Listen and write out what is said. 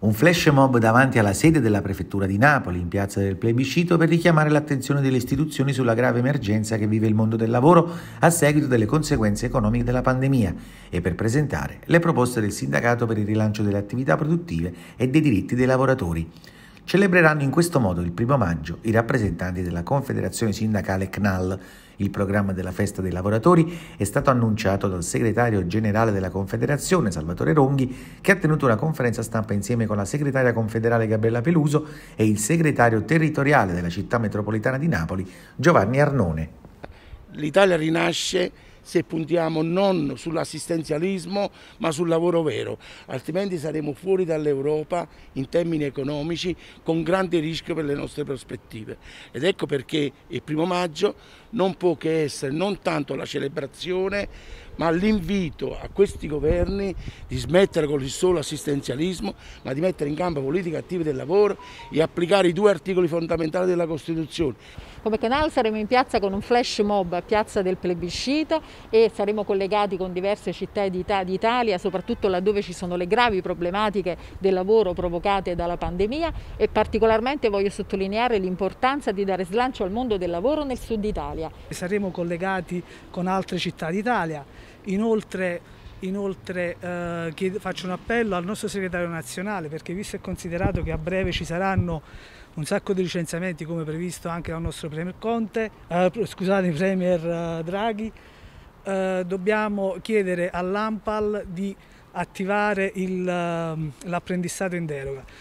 Un flash mob davanti alla sede della prefettura di Napoli in piazza del plebiscito per richiamare l'attenzione delle istituzioni sulla grave emergenza che vive il mondo del lavoro a seguito delle conseguenze economiche della pandemia e per presentare le proposte del sindacato per il rilancio delle attività produttive e dei diritti dei lavoratori celebreranno in questo modo il primo maggio i rappresentanti della Confederazione Sindacale CNAL. Il programma della festa dei lavoratori è stato annunciato dal segretario generale della Confederazione, Salvatore Ronghi, che ha tenuto una conferenza stampa insieme con la segretaria confederale Gabriella Peluso e il segretario territoriale della città metropolitana di Napoli, Giovanni Arnone. L'Italia rinasce se puntiamo non sull'assistenzialismo ma sul lavoro vero, altrimenti saremo fuori dall'Europa in termini economici con grande rischio per le nostre prospettive. Ed ecco perché il primo maggio non può che essere non tanto la celebrazione ma l'invito a questi governi di smettere con il solo assistenzialismo, ma di mettere in campo politiche attive del lavoro e applicare i due articoli fondamentali della Costituzione. Come canale saremo in piazza con un flash mob a Piazza del Plebiscito e saremo collegati con diverse città d'Italia, soprattutto laddove ci sono le gravi problematiche del lavoro provocate dalla pandemia e particolarmente voglio sottolineare l'importanza di dare slancio al mondo del lavoro nel sud Italia. Saremo collegati con altre città d'Italia, inoltre Inoltre eh, chiedo, faccio un appello al nostro segretario nazionale perché visto e considerato che a breve ci saranno un sacco di licenziamenti come previsto anche dal nostro Premier Conte, eh, scusate Premier eh, Draghi, eh, dobbiamo chiedere all'AMPAL di attivare ehm, l'apprendistato in deroga.